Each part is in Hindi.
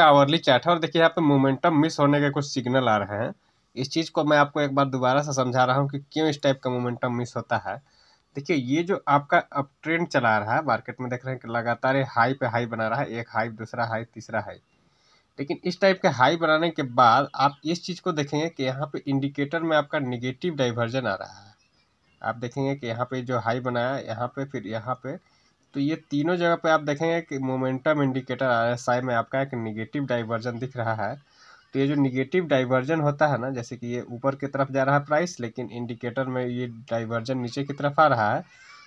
आवरली चार्ट है और देखिए यहाँ पे मोमेंटम मिस होने के कुछ सिग्नल आ रहे हैं इस चीज़ को मैं आपको एक बार दोबारा से समझा रहा हूँ कि क्यों इस टाइप का मोमेंटम मिस होता है देखिए ये जो आपका अप ट्रेंड चला रहा है मार्केट में देख रहे हैं कि लगातार हाई पे हाई बना रहा है एक हाई दूसरा हाई तीसरा हाई लेकिन इस टाइप के हाई बनाने के बाद आप इस चीज़ को देखेंगे कि यहाँ पे इंडिकेटर में आपका निगेटिव डाइवर्जन आ रहा है आप देखेंगे कि यहाँ पे जो हाई बनाया यहाँ पे फिर यहाँ पे तो ये तीनों जगह पे आप देखेंगे कि मोमेंटम इंडिकेटर आर में आपका एक निगेटिव डाइवर्जन दिख रहा है तो ये जो निगेटिव डाइवर्जन होता है ना जैसे कि ये ऊपर की तरफ जा रहा है प्राइस लेकिन इंडिकेटर में ये डाइवर्जन नीचे की तरफ आ रहा है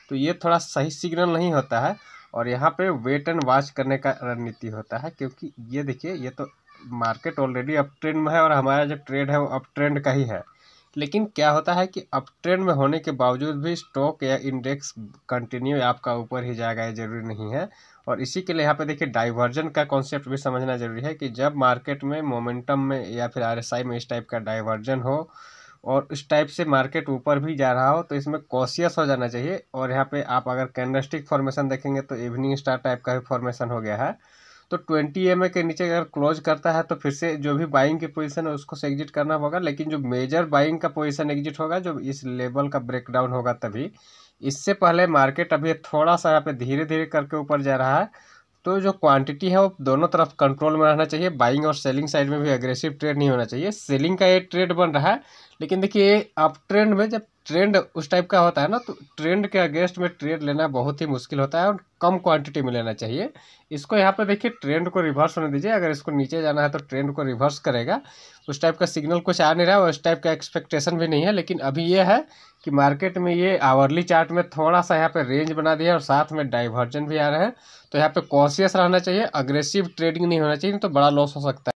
तो ये थोड़ा सही सिग्नल नहीं होता है और यहाँ पे वेट एंड वॉच करने का रणनीति होता है क्योंकि ये देखिए ये तो मार्केट ऑलरेडी अप ट्रेंड में है और हमारा जो ट्रेड है वो अप ट्रेंड का ही है लेकिन क्या होता है कि अप ट्रेंड में होने के बावजूद भी स्टॉक या इंडेक्स कंटिन्यू आपका ऊपर ही जाएगा ये जरूरी नहीं है और इसी के लिए यहाँ पे देखिए डाइवर्जन का कॉन्सेप्ट भी समझना जरूरी है कि जब मार्केट में मोमेंटम में या फिर आर में इस टाइप का डाइवर्जन हो और इस टाइप से मार्केट ऊपर भी जा रहा हो तो इसमें कॉशियस हो जाना चाहिए और यहाँ पे आप अगर कैंडस्टिक फॉर्मेशन देखेंगे तो इवनिंग स्टार टाइप का भी फॉर्मेशन हो गया है तो ट्वेंटी एम के नीचे अगर क्लोज करता है तो फिर से जो भी बाइंग की पोजीशन है उसको से एग्जिट करना होगा लेकिन जो मेजर बाइंग का पोजीशन एग्जिट होगा जो इस लेवल का ब्रेकडाउन होगा तभी इससे पहले मार्केट अभी थोड़ा सा यहाँ पे धीरे धीरे करके ऊपर जा रहा है तो जो क्वांटिटी है वो दोनों तरफ कंट्रोल में रहना चाहिए बाइंग और सेलिंग साइड में भी अग्रेसिव ट्रेड नहीं होना चाहिए सेलिंग का ये ट्रेड बन रहा है लेकिन देखिए अप ट्रेंड में जब ट्रेंड उस टाइप का होता है ना तो ट्रेंड के अगेंस्ट में ट्रेड लेना बहुत ही मुश्किल होता है और कम क्वांटिटी में लेना चाहिए इसको यहाँ पर देखिए ट्रेंड को रिवर्स होने दीजिए अगर इसको नीचे जाना है तो ट्रेंड को रिवर्स करेगा उस टाइप का सिग्नल कुछ आ नहीं रहा है और उस टाइप का एक्सपेक्टेशन भी नहीं है लेकिन अभी ये है कि मार्केट में ये आवर्ली चार्ट में थोड़ा सा यहाँ पर रेंज बना दिया और साथ में डाइवर्जन भी आ रहे हैं तो यहाँ पर कॉन्शियस रहना चाहिए अग्रेसिव ट्रेडिंग नहीं होना चाहिए तो बड़ा लॉस हो सकता है